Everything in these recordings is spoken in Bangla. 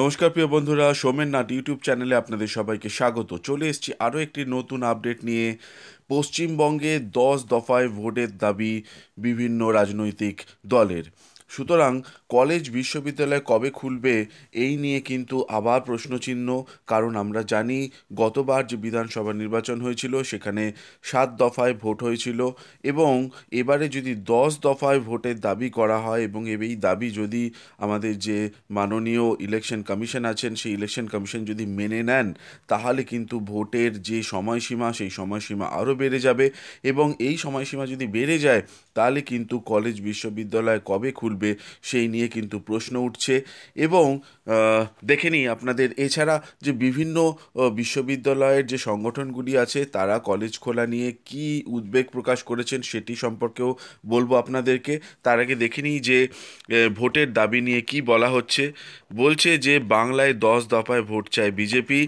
নমস্কার প্রিয় বন্ধুরা সোমেন নাট ইউটিউব চ্যানেলে আপনাদের সবাইকে স্বাগত চলে এসছি আরও একটি নতুন আপডেট নিয়ে পশ্চিমবঙ্গে দশ দফায় ভোটের দাবি বিভিন্ন রাজনৈতিক দলের সুতরাং কলেজ বিশ্ববিদ্যালয় কবে খুলবে এই নিয়ে কিন্তু আবার প্রশ্নচিহ্ন কারণ আমরা জানি গতবার যে বিধানসভা নির্বাচন হয়েছিল সেখানে সাত দফায় ভোট হয়েছিল এবং এবারে যদি দশ দফায় ভোটের দাবি করা হয় এবং এই দাবি যদি আমাদের যে মাননীয় ইলেকশন কমিশন আছেন সেই ইলেকশন কমিশন যদি মেনে নেন তাহলে কিন্তু ভোটের যে সময়সীমা সেই সময়সীমা আরও বেড়ে যাবে এবং এই সময়সীমা যদি বেড়ে যায় তাহলে কিন্তু কলেজ বিশ্ববিদ্যালয় কবে খুলবে তুলবে সেই নিয়ে কিন্তু প্রশ্ন উঠছে এবং দেখে নিই আপনাদের এছাড়া যে বিভিন্ন বিশ্ববিদ্যালয়ের যে সংগঠনগুলি আছে তারা কলেজ খোলা নিয়ে কি উদ্বেগ প্রকাশ করেছেন সেটি সম্পর্কেও বলবো আপনাদেরকে তার আগে দেখে নিই যে ভোটের দাবি নিয়ে কি বলা হচ্ছে বলছে যে বাংলায় দশ দফায় ভোট চায় বিজেপি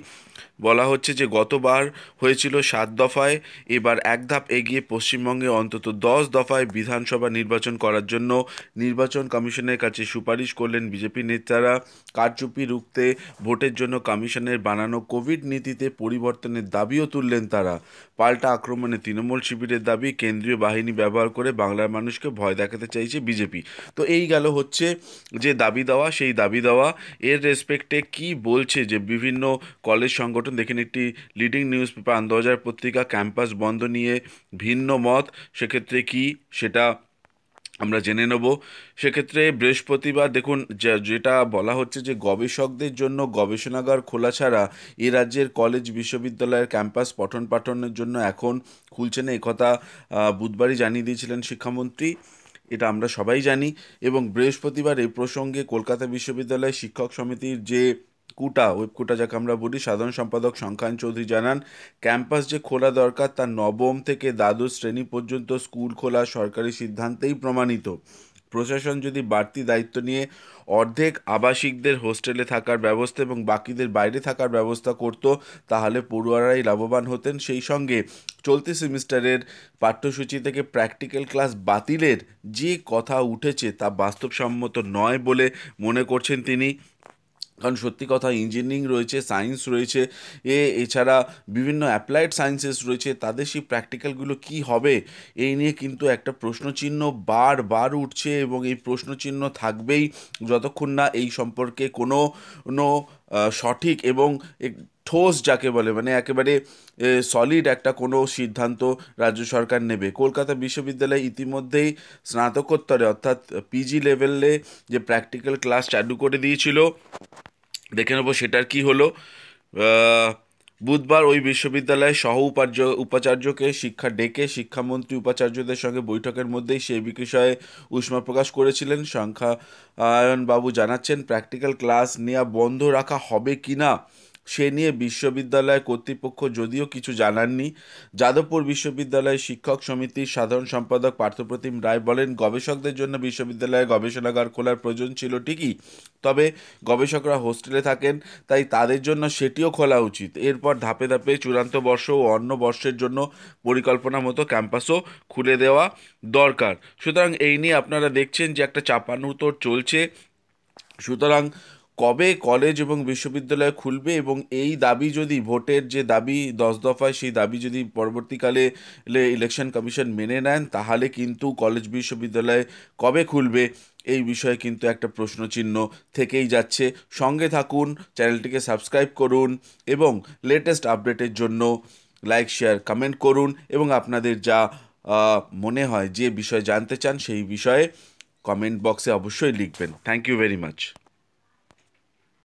বলা হচ্ছে যে গতবার হয়েছিল সাত দফায় এবার এক ধাপ এগিয়ে পশ্চিমবঙ্গে অন্তত দশ দফায় বিধানসভা নির্বাচন করার জন্য নির্বাচন কমিশনের কাছে সুপারিশ করলেন বিজেপি নেতারা কারচুপি রুখতে ভোটের জন্য কমিশনের বানানো কোভিড নীতিতে পরিবর্তনের দাবিও তুললেন তারা পাল্টা আক্রমণে তৃণমূল শিবিরের দাবি কেন্দ্রীয় বাহিনী ব্যবহার করে বাংলার মানুষকে ভয় দেখাতে চাইছে বিজেপি তো এই গেল হচ্ছে যে দাবি দেওয়া সেই দাবি দেওয়া এর রেসপেক্টে কি বলছে যে বিভিন্ন কলেজ সংগঠন দেখেন একটি লিডিং নিউজ পেপার আনন্দবাজার পত্রিকা ক্যাম্পাস বন্ধ নিয়ে ভিন্ন মত সেক্ষেত্রে কি সেটা আমরা জেনে নেব সেক্ষেত্রে বৃহস্পতিবার দেখুন যেটা বলা হচ্ছে যে গবেষকদের জন্য গবেষণাগার খোলা ছাড়া এ রাজ্যের কলেজ বিশ্ববিদ্যালয়ের ক্যাম্পাস পঠন পাঠনের জন্য এখন খুলছে না একথা বুধবারই জানিয়ে দিয়েছিলেন শিক্ষামন্ত্রী এটা আমরা সবাই জানি এবং বৃহস্পতিবার এই প্রসঙ্গে কলকাতা বিশ্ববিদ্যালয় শিক্ষক সমিতির যে কুটা ওয়েবকুটা যাকে আমরা বলি সাধারণ সম্পাদক সংখ্যান চৌধুরী জানান ক্যাম্পাস যে খোলা দরকার তা নবম থেকে দ্বাদশ শ্রেণী পর্যন্ত স্কুল খোলা সরকারি সিদ্ধান্তেই প্রমাণিত প্রশাসন যদি বাড়তি দায়িত্ব নিয়ে অর্ধেক আবাসিকদের হোস্টেলে থাকার ব্যবস্থা এবং বাকিদের বাইরে থাকার ব্যবস্থা করত তাহলে পড়ুয়ারাই লাভবান হতেন সেই সঙ্গে চলতি সেমিস্টারের পাঠ্যসূচি থেকে প্র্যাকটিক্যাল ক্লাস বাতিলের যে কথা উঠেছে তা বাস্তবসম্মত নয় বলে মনে করছেন তিনি কারণ সত্যি কথা ইঞ্জিনিয়ারিং রয়েছে সায়েন্স রয়েছে এ এছাড়া বিভিন্ন অ্যাপ্লাইড সায়েন্সেস রয়েছে তাদের সেই প্র্যাকটিক্যালগুলো কি হবে এই নিয়ে কিন্তু একটা প্রশ্নচিহ্ন বারবার উঠছে এবং এই প্রশ্নচিহ্ন থাকবেই যতক্ষণ না এই সম্পর্কে কোনো কোনো সঠিক এবং ঠোস যাকে বলে মানে একেবারে সলিড একটা কোনো সিদ্ধান্ত রাজ্য সরকার নেবে কলকাতা বিশ্ববিদ্যালয়ে ইতিমধ্যেই স্নাতকোত্তরে অর্থাৎ পিজি লেভেলে যে প্র্যাকটিক্যাল ক্লাস চালু করে দিয়েছিল দেখে নেবো সেটার কি হলো বুধবার ওই বিশ্ববিদ্যালয়ে সহ উপাচার্য উপাচার্যকে শিক্ষা ডেকে শিক্ষামন্ত্রী উপাচার্যদের সঙ্গে বৈঠকের মধ্যেই সে বিষয়ে উষ্মা প্রকাশ করেছিলেন সংখ্যায়ন বাবু জানাচ্ছেন প্র্যাকটিক্যাল ক্লাস নেওয়া বন্ধ রাখা হবে কি না সে নিয়ে বিশ্ববিদ্যালয় কর্তৃপক্ষ যদিও কিছু জানাননি যাদবপুর বিশ্ববিদ্যালয়ের শিক্ষক সমিতির সাধারণ সম্পাদক পার্থপ্রতিম রায় বলেন গবেষকদের জন্য বিশ্ববিদ্যালয়ে গবেষণাগার খোলার প্রয়োজন ছিল ঠিকই তবে গবেষকরা হোস্টেলে থাকেন তাই তাদের জন্য সেটিও খোলা উচিত এরপর ধাপে ধাপে চূড়ান্ত বর্ষ ও অন্য বর্ষের জন্য পরিকল্পনা মতো ক্যাম্পাসও খুলে দেওয়া দরকার সুতরাং এই নিয়ে আপনারা দেখছেন যে একটা চাপানুতোর চলছে সুতরাং কবে কলেজ এবং বিশ্ববিদ্যালয় খুলবে এবং এই দাবি যদি ভোটের যে দাবি দশ দফায় সেই দাবি যদি পরবর্তীকালে ইলেকশন কমিশন মেনে নেন তাহলে কিন্তু কলেজ বিশ্ববিদ্যালয় কবে খুলবে এই বিষয়ে কিন্তু একটা প্রশ্নচিহ্ন থেকেই যাচ্ছে সঙ্গে থাকুন চ্যানেলটিকে সাবস্ক্রাইব করুন এবং লেটেস্ট আপডেটের জন্য লাইক শেয়ার কমেন্ট করুন এবং আপনাদের যা মনে হয় যে বিষয় জানতে চান সেই বিষয়ে কমেন্ট বক্সে অবশ্যই লিখবেন থ্যাংক ইউ ভেরি মাচ